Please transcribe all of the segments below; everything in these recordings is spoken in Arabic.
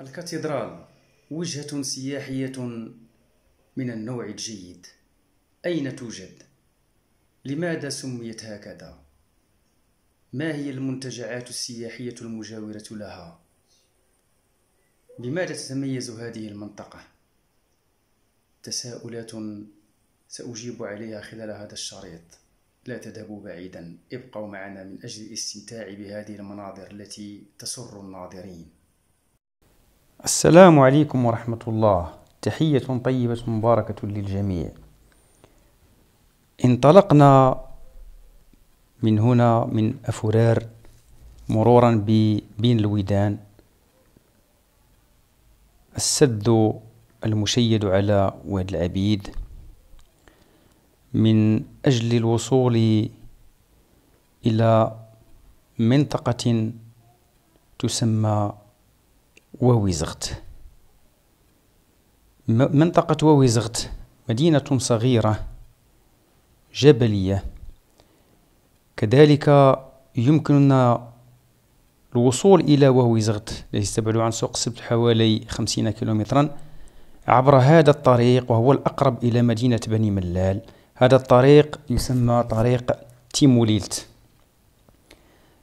الكاتدرال وجهة سياحية من النوع الجيد أين توجد؟ لماذا سميت هكذا؟ ما هي المنتجعات السياحية المجاورة لها؟ بماذا تتميز هذه المنطقة؟ تساؤلات سأجيب عليها خلال هذا الشريط لا تذهبوا بعيدا ابقوا معنا من أجل الاستمتاع بهذه المناظر التي تسر الناظرين السلام عليكم ورحمة الله تحية طيبة مباركة للجميع انطلقنا من هنا من أفرار مرورا بين الويدان السد المشيد على واد العبيد من أجل الوصول إلى منطقة تسمى وويزغت منطقة وويزغت مدينة صغيرة جبلية كذلك يمكننا الوصول إلى وويزغت الذي يبعد عن سوق سبت حوالي خمسين كيلومترا عبر هذا الطريق وهو الأقرب إلى مدينة بني ملال هذا الطريق يسمى طريق تيموليلت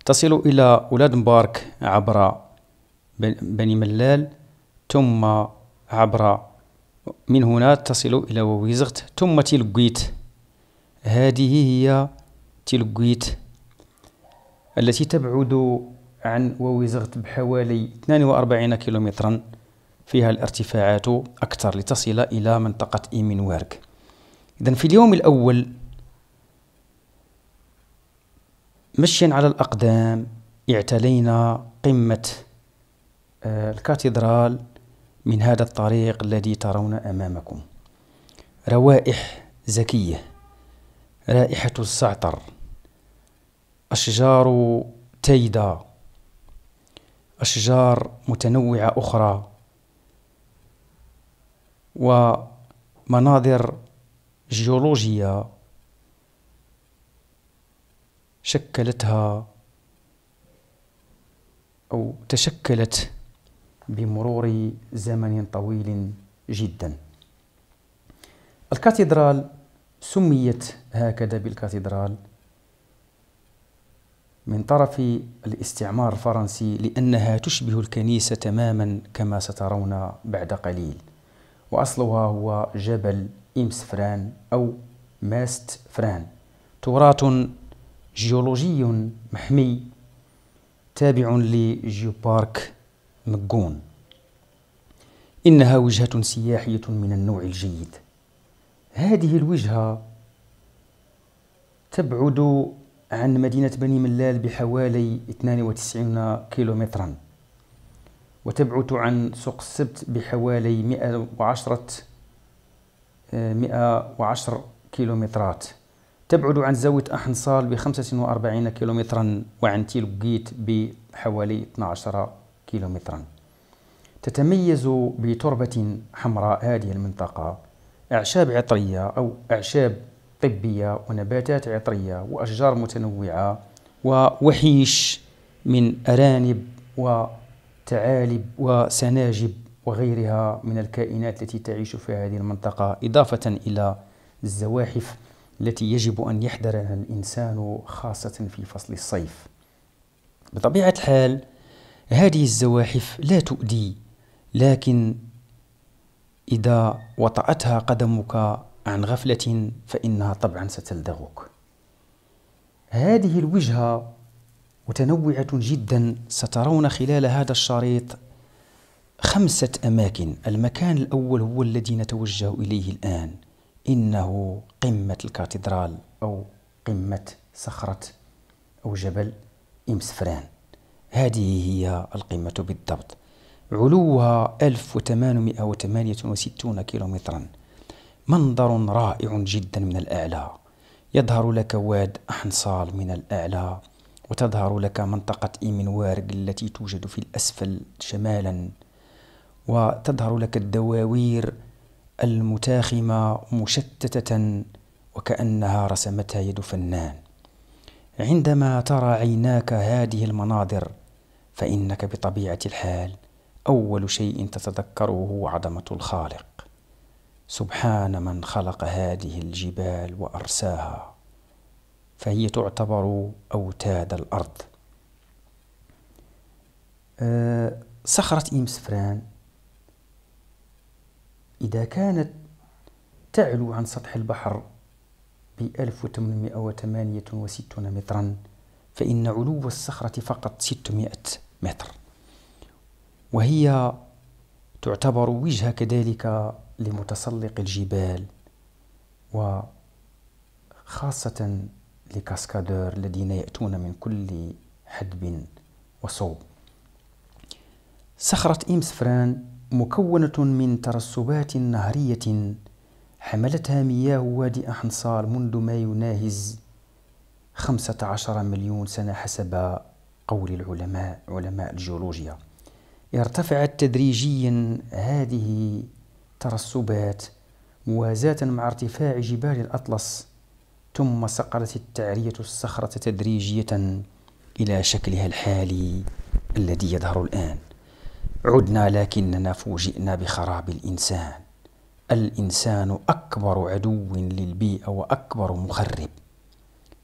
تصل إلى أولاد مبارك عبر بني ملال ثم عبر من هنا تصل إلى وويزغت ثم تلقيت هذه هي تلقيت التي تبعد عن وويزغت بحوالي 42 كيلومترا فيها الارتفاعات أكثر لتصل إلى منطقة وارك إذا في اليوم الأول مشيا على الأقدام اعتلينا قمة آه، الكاتدرال من هذا الطريق الذي ترون أمامكم روائح زكية رائحة الزعتر أشجار تيدا أشجار متنوعة أخرى ومناظر جيولوجية شكلتها أو تشكلت بمرور زمن طويل جدا الكاتدرال سميت هكذا بالكاتدرال من طرف الاستعمار الفرنسي لأنها تشبه الكنيسة تماما كما سترون بعد قليل وأصلها هو جبل إمس فران أو ماست فران تراث جيولوجي محمي تابع لجيوبارك مجون إنها وجهة سياحية من النوع الجيد هذه الوجهة تبعد عن مدينة بني ملال بحوالي 92 كيلومترا وتبعد عن سوق السبت بحوالي 110 110 آه، كيلومترات تبعد عن زاوية أحنصال ب 45 كيلومترا وعن تيلقيت بحوالي 12 كيلومترا تتميز بتربة حمراء هذه المنطقة أعشاب عطرية أو أعشاب طبية ونباتات عطرية وأشجار متنوعة ووحيش من أرانب وتعالب وسناجب وغيرها من الكائنات التي تعيش في هذه المنطقة إضافة إلى الزواحف التي يجب أن يحذرها الإنسان خاصة في فصل الصيف بطبيعة الحال هذه الزواحف لا تؤذي لكن إذا وطأتها قدمك عن غفلة فإنها طبعا ستلدغك هذه الوجهة متنوعة جدا سترون خلال هذا الشريط خمسة أماكن المكان الأول هو الذي نتوجه إليه الآن إنه قمة الكاتدرال أو قمة صخرة أو جبل إمسفران هذه هي القمة بالضبط علوها 1868 كيلومترا منظر رائع جدا من الأعلى يظهر لك واد أحنصال من الأعلى وتظهر لك منطقة إيمنوارغ التي توجد في الأسفل شمالا وتظهر لك الدواوير المتاخمة مشتتة وكأنها رسمتها يد فنان عندما ترى عيناك هذه المناظر فانك بطبيعه الحال اول شيء تتذكره هو عظمه الخالق سبحان من خلق هذه الجبال وارساها فهي تعتبر اوتاد الارض آه، صخره ايمسفران اذا كانت تعلو عن سطح البحر ب 1868 مترا فإن علو الصخرة فقط 600 متر وهي تعتبر وجهة كذلك لمتسلق الجبال وخاصة لكاسكادور الذين يأتون من كل حدب وصوب صخرة إيمس فران مكونة من ترسبات نهرية حملتها مياه وادي أحنصار منذ ما يناهز خمسة عشر مليون سنة حسب قول العلماء علماء الجيولوجيا ارتفعت تدريجيا هذه ترسبات موازاة مع ارتفاع جبال الأطلس ثم صقلت التعرية الصخرة تدريجية إلى شكلها الحالي الذي يظهر الآن عدنا لكننا فوجئنا بخراب الإنسان الإنسان أكبر عدو للبيئة وأكبر مخرب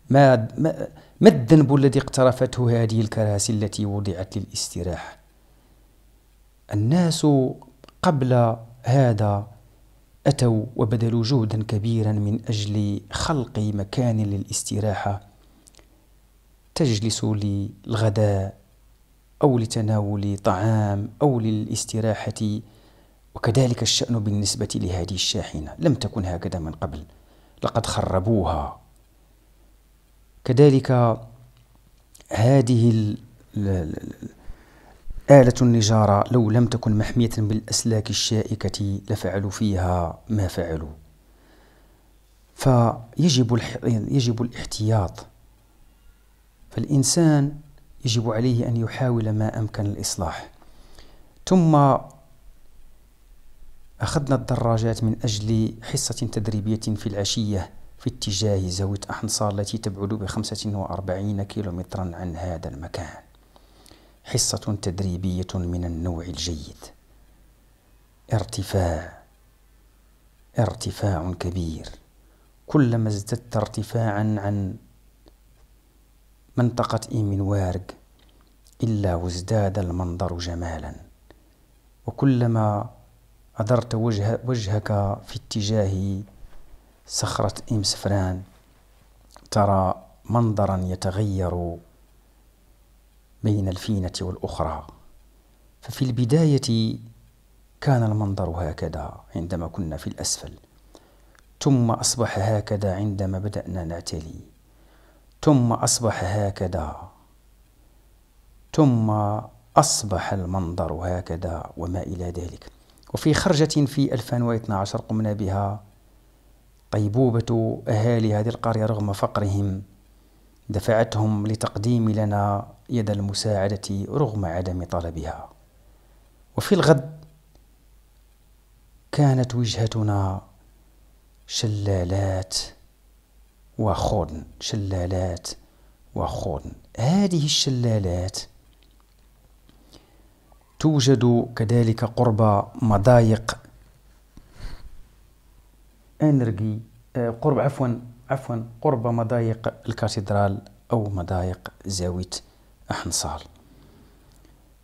ما, ما, ما الذنب الذي اقترفته هذه الكراسي التي وضعت للاستراحة الناس قبل هذا أتوا وبذلوا جهدا كبيرا من أجل خلق مكان للاستراحة تجلس للغداء أو لتناول طعام أو للاستراحة وكذلك الشأن بالنسبة لهذه الشاحنة لم تكن هكذا من قبل لقد خربوها كذلك هذه آلة النجارة لو لم تكن محمية بالأسلاك الشائكة لفعلوا فيها ما فعلوا فيجب يجب الاحتياط فالإنسان يجب عليه أن يحاول ما أمكن الإصلاح ثم أخذنا الدراجات من أجل حصة تدريبية في العشية في اتجاه زاوية أحنصار التي تبعد بخمسة وأربعين كيلومترا عن هذا المكان حصة تدريبية من النوع الجيد ارتفاع ارتفاع كبير كلما ازددت ارتفاعا عن منطقة إيمن وارق إلا وازداد المنظر جمالا وكلما أدرت وجه وجهك في اتجاه صخرة إم سفران ترى منظرا يتغير بين الفينة والأخرى ففي البداية كان المنظر هكذا عندما كنا في الأسفل ثم أصبح هكذا عندما بدأنا نعتلي ثم أصبح هكذا ثم أصبح المنظر هكذا وما إلى ذلك وفي خرجة في 2012 قمنا بها طيبوبة أهالي هذه القرية رغم فقرهم دفعتهم لتقديم لنا يد المساعدة رغم عدم طلبها وفي الغد كانت وجهتنا شلالات وخضن شلالات وخضن هذه الشلالات توجد كذلك قرب مضايق انرجي آه، قرب عفوا عفوا قرب مضايق الكاتدرال أو مضايق زاوية أحنصال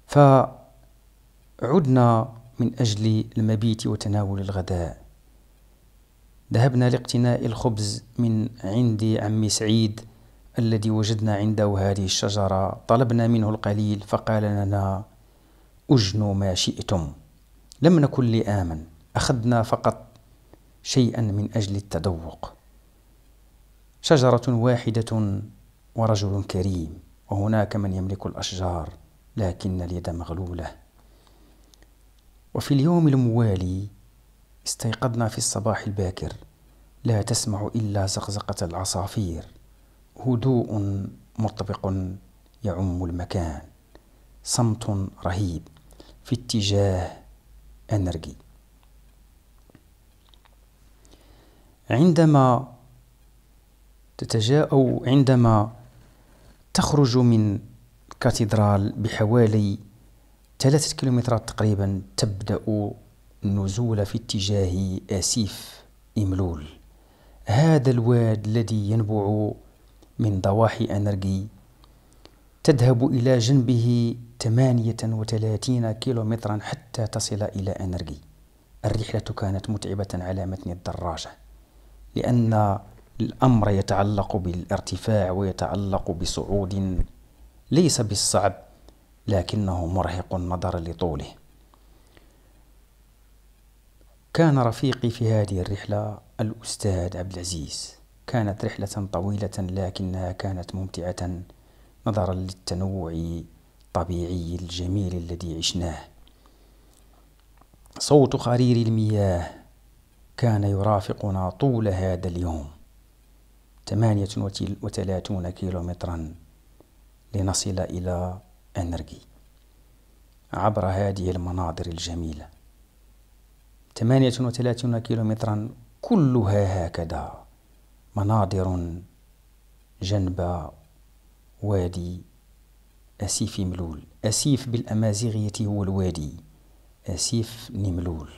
فعدنا من أجل المبيت وتناول الغداء ذهبنا لاقتناء الخبز من عند عمي سعيد الذي وجدنا عنده هذه الشجرة طلبنا منه القليل فقال لنا أجنوا ما شئتم لم نكن لئاما أخذنا فقط شيئا من أجل التذوق شجرة واحدة ورجل كريم وهناك من يملك الأشجار لكن اليد مغلولة وفي اليوم الموالي استيقظنا في الصباح الباكر لا تسمع إلا زقزقة العصافير هدوء مطبق يعم المكان صمت رهيب في اتجاه أنرجي عندما تتجا أو عندما تخرج من كاتدرال بحوالي ثلاثة كيلومترات تقريبا تبدأ النزول في اتجاه أسيف إملول هذا الواد الذي ينبع من ضواحي أنرجي تذهب إلى جنبه 38 كيلومترا حتى تصل إلى أنرجي الرحلة كانت متعبة على متن الدراجة لأن الأمر يتعلق بالارتفاع ويتعلق بصعود ليس بالصعب لكنه مرهق نظرا لطوله كان رفيقي في هذه الرحلة الأستاذ عبد العزيز كانت رحلة طويلة لكنها كانت ممتعة نظرا للتنوع الطبيعي الجميل الذي عشناه صوت خرير المياه كان يرافقنا طول هذا اليوم ثمانية وثلاثون كيلومترا لنصل إلى أنرجي عبر هذه المناظر الجميلة ثمانية وثلاثون كيلومترا كلها هكذا مناظر جنب وادي أسيف ملول أسيف بالأمازيغية هو الوادي أسيف نملول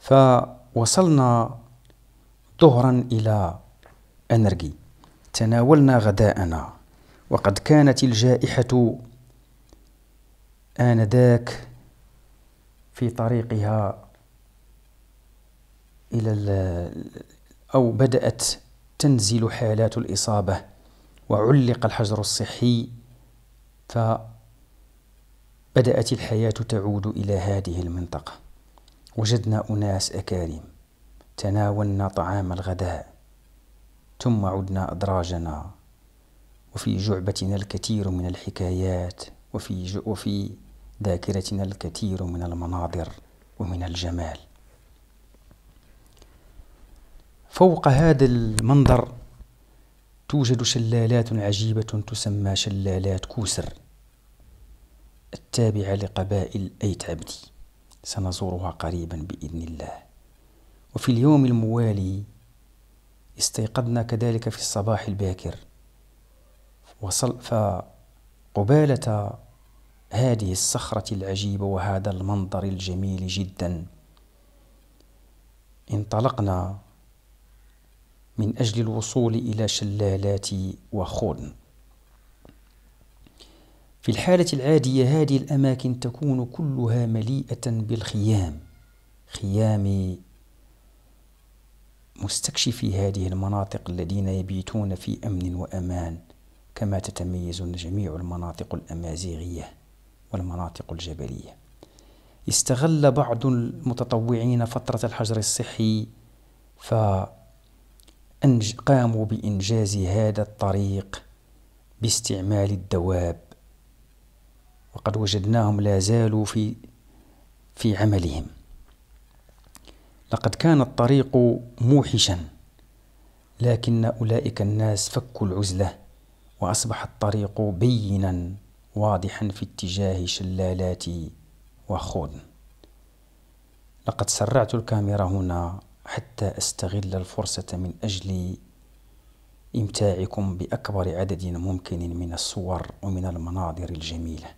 فوصلنا ظهرا إلى أنرجي تناولنا غداءنا وقد كانت الجائحة آنذاك في طريقها إلى أو بدأت تنزل حالات الإصابة وعلق الحجر الصحي فبدأت الحياة تعود إلى هذه المنطقة وجدنا أناس أكارم تناولنا طعام الغداء ثم عدنا أدراجنا وفي جعبتنا الكثير من الحكايات وفي, وفي ذاكرتنا الكثير من المناظر ومن الجمال فوق هذا المنظر توجد شلالات عجيبة تسمى شلالات كوسر التابعة لقبائل أيت عبدي سنزورها قريبا بإذن الله وفي اليوم الموالي استيقظنا كذلك في الصباح الباكر وصل فقبالة هذه الصخرة العجيبة وهذا المنظر الجميل جدا انطلقنا من أجل الوصول إلى شلالات وخون في الحالة العادية هذه الأماكن تكون كلها مليئة بالخيام خيام مستكشفي هذه المناطق الذين يبيتون في أمن وأمان كما تتميز جميع المناطق الأمازيغية والمناطق الجبلية استغل بعض المتطوعين فترة الحجر الصحي ف قاموا بإنجاز هذا الطريق باستعمال الدواب وقد وجدناهم لا زالوا في في عملهم لقد كان الطريق موحشا لكن أولئك الناس فكوا العزلة وأصبح الطريق بينا واضحا في اتجاه شلالات وخون لقد سرعت الكاميرا هنا حتى أستغل الفرصة من أجل إمتاعكم بأكبر عدد ممكن من الصور ومن المناظر الجميلة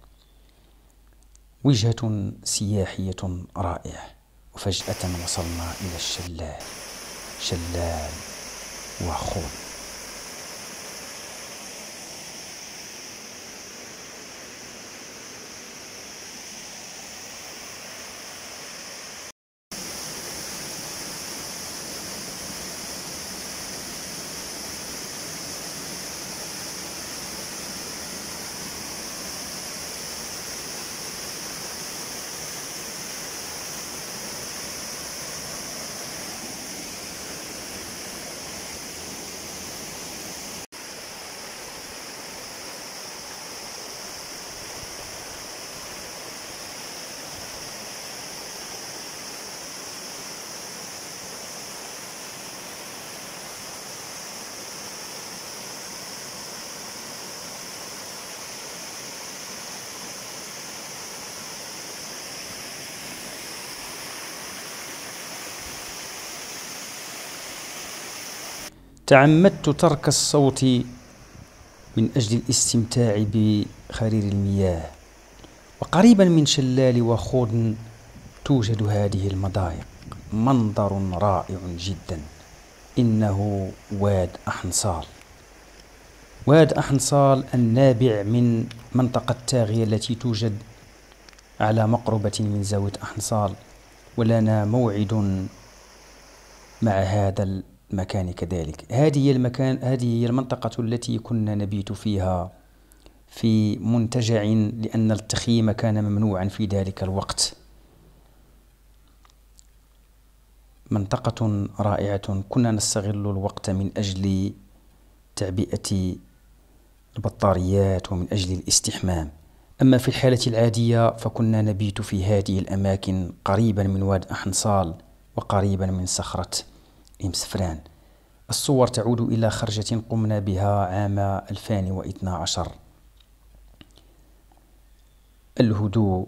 وجهة سياحية رائعة وفجأة وصلنا إلى الشلال شلال وخوت تعمدت ترك الصوت من أجل الاستمتاع بخرير المياه وقريبا من شلال وخوض توجد هذه المضايق منظر رائع جدا إنه واد أحنصال واد أحنصال النابع من منطقة تاغية التي توجد على مقربة من زاوية أحنصال ولنا موعد مع هذا مكان كذلك هذه هي المكان هذه هي المنطقة التي كنا نبيت فيها في منتجع لأن التخييم كان ممنوعا في ذلك الوقت منطقة رائعة كنا نستغل الوقت من أجل تعبئة البطاريات ومن أجل الاستحمام أما في الحالة العادية فكنا نبيت في هذه الأماكن قريبا من واد أحنصال وقريبا من صخرة مسفران الصور تعود إلى خرجة قمنا بها عام 2012 الهدوء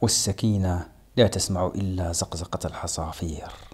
والسكينة لا تسمع إلا زقزقة الحصافير